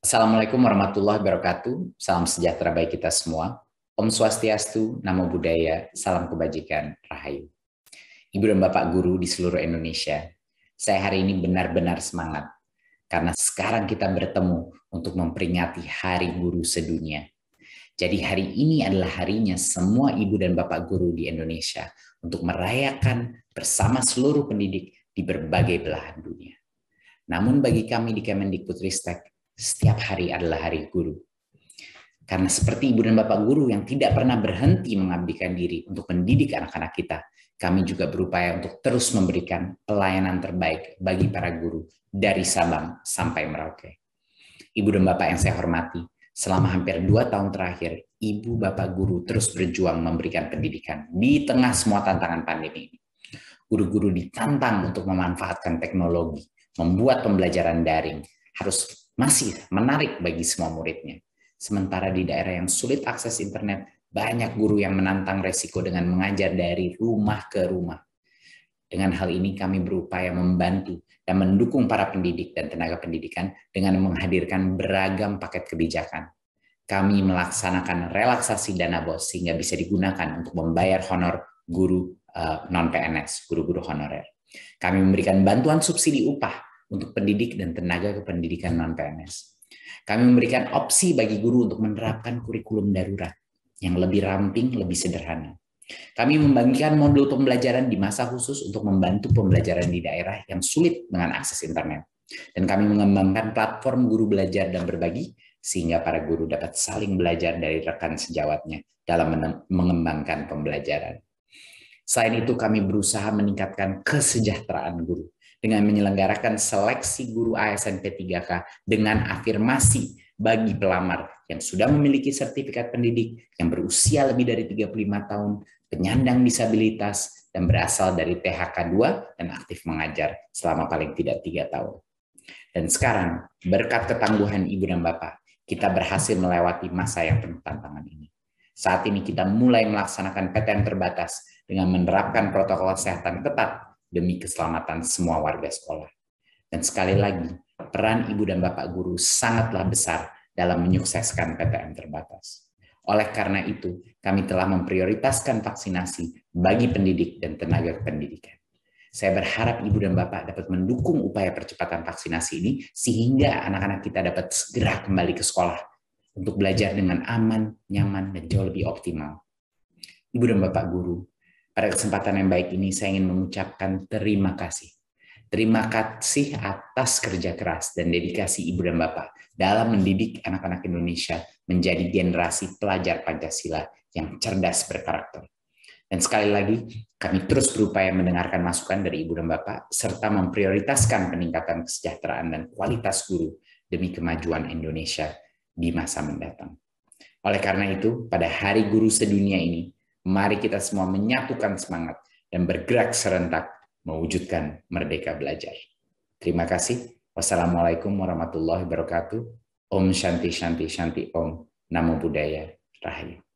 Assalamualaikum warahmatullahi wabarakatuh. Salam sejahtera bagi kita semua. Om Swastiastu, Namo Buddhaya, Salam Kebajikan, Rahayu. Ibu dan Bapak Guru di seluruh Indonesia, saya hari ini benar-benar semangat karena sekarang kita bertemu untuk memperingati Hari Guru Sedunia. Jadi hari ini adalah harinya semua ibu dan bapak guru di Indonesia untuk merayakan bersama seluruh pendidik di berbagai belahan dunia. Namun bagi kami di Kemendikbudristek, setiap hari adalah hari guru. Karena seperti ibu dan bapak guru yang tidak pernah berhenti mengabdikan diri untuk mendidik anak-anak kita, kami juga berupaya untuk terus memberikan pelayanan terbaik bagi para guru dari Sabang sampai Merauke. Ibu dan bapak yang saya hormati, selama hampir dua tahun terakhir, ibu bapak guru terus berjuang memberikan pendidikan di tengah semua tantangan pandemi ini. Guru-guru ditantang untuk memanfaatkan teknologi, membuat pembelajaran daring, harus masih menarik bagi semua muridnya. Sementara di daerah yang sulit akses internet, banyak guru yang menantang resiko dengan mengajar dari rumah ke rumah. Dengan hal ini kami berupaya membantu dan mendukung para pendidik dan tenaga pendidikan dengan menghadirkan beragam paket kebijakan. Kami melaksanakan relaksasi dana BOS sehingga bisa digunakan untuk membayar honor guru eh, non-PNS, guru-guru honorer. Kami memberikan bantuan subsidi upah untuk pendidik dan tenaga kependidikan non-PNS. Kami memberikan opsi bagi guru untuk menerapkan kurikulum darurat yang lebih ramping, lebih sederhana. Kami membagikan modul pembelajaran di masa khusus untuk membantu pembelajaran di daerah yang sulit dengan akses internet. Dan kami mengembangkan platform guru belajar dan berbagi sehingga para guru dapat saling belajar dari rekan sejawatnya dalam mengembangkan pembelajaran. Selain itu, kami berusaha meningkatkan kesejahteraan guru dengan menyelenggarakan seleksi guru ASN P3K dengan afirmasi bagi pelamar yang sudah memiliki sertifikat pendidik yang berusia lebih dari 35 tahun, penyandang disabilitas, dan berasal dari THK 2 dan aktif mengajar selama paling tidak tiga tahun. Dan sekarang, berkat ketangguhan Ibu dan Bapak, kita berhasil melewati masa yang penuh tantangan ini. Saat ini kita mulai melaksanakan PTN terbatas dengan menerapkan protokol kesehatan ketat demi keselamatan semua warga sekolah. Dan sekali lagi, peran ibu dan bapak guru sangatlah besar dalam menyukseskan PTM terbatas. Oleh karena itu, kami telah memprioritaskan vaksinasi bagi pendidik dan tenaga pendidikan. Saya berharap ibu dan bapak dapat mendukung upaya percepatan vaksinasi ini sehingga anak-anak kita dapat segera kembali ke sekolah untuk belajar dengan aman, nyaman, dan jauh lebih optimal. Ibu dan bapak guru, pada kesempatan yang baik ini saya ingin mengucapkan terima kasih. Terima kasih atas kerja keras dan dedikasi Ibu dan Bapak dalam mendidik anak-anak Indonesia menjadi generasi pelajar Pancasila yang cerdas berkarakter. Dan sekali lagi, kami terus berupaya mendengarkan masukan dari Ibu dan Bapak, serta memprioritaskan peningkatan kesejahteraan dan kualitas guru demi kemajuan Indonesia di masa mendatang. Oleh karena itu, pada Hari Guru Sedunia ini, Mari kita semua menyatukan semangat dan bergerak serentak mewujudkan Merdeka Belajar. Terima kasih. Wassalamualaikum warahmatullahi wabarakatuh. Om Shanti Shanti Shanti Om. Namo Buddhaya. Rahayu.